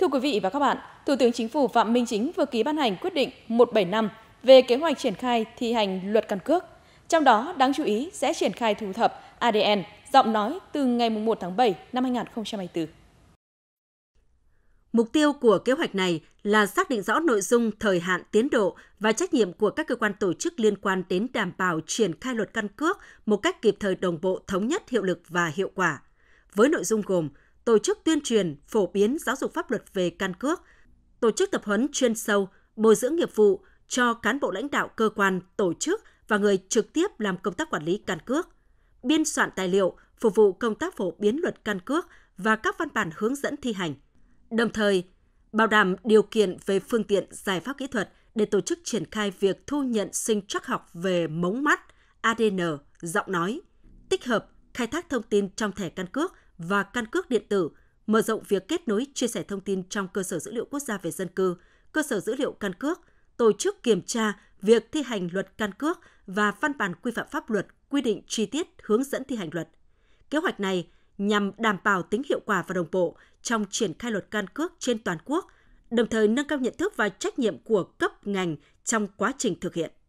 Thưa quý vị và các bạn, Thủ tướng Chính phủ Phạm Minh Chính vừa ký ban hành quyết định 175 về kế hoạch triển khai thi hành luật căn cước. Trong đó, đáng chú ý sẽ triển khai thu thập ADN, giọng nói từ ngày 1 tháng 7 năm 2024. Mục tiêu của kế hoạch này là xác định rõ nội dung, thời hạn, tiến độ và trách nhiệm của các cơ quan tổ chức liên quan đến đảm bảo triển khai luật căn cước một cách kịp thời đồng bộ, thống nhất, hiệu lực và hiệu quả. Với nội dung gồm tổ chức tuyên truyền, phổ biến giáo dục pháp luật về căn cước, tổ chức tập huấn chuyên sâu, bồi dưỡng nghiệp vụ cho cán bộ lãnh đạo cơ quan, tổ chức và người trực tiếp làm công tác quản lý căn cước, biên soạn tài liệu phục vụ công tác phổ biến luật căn cước và các văn bản hướng dẫn thi hành. Đồng thời, bảo đảm điều kiện về phương tiện giải pháp kỹ thuật để tổ chức triển khai việc thu nhận sinh trắc học về mống mắt, ADN, giọng nói, tích hợp, khai thác thông tin trong thẻ căn cước và căn cước điện tử, mở rộng việc kết nối chia sẻ thông tin trong cơ sở dữ liệu quốc gia về dân cư, cơ sở dữ liệu căn cước, tổ chức kiểm tra việc thi hành luật căn cước và văn bản quy phạm pháp luật quy định chi tiết hướng dẫn thi hành luật. Kế hoạch này nhằm đảm bảo tính hiệu quả và đồng bộ trong triển khai luật căn cước trên toàn quốc, đồng thời nâng cao nhận thức và trách nhiệm của cấp ngành trong quá trình thực hiện.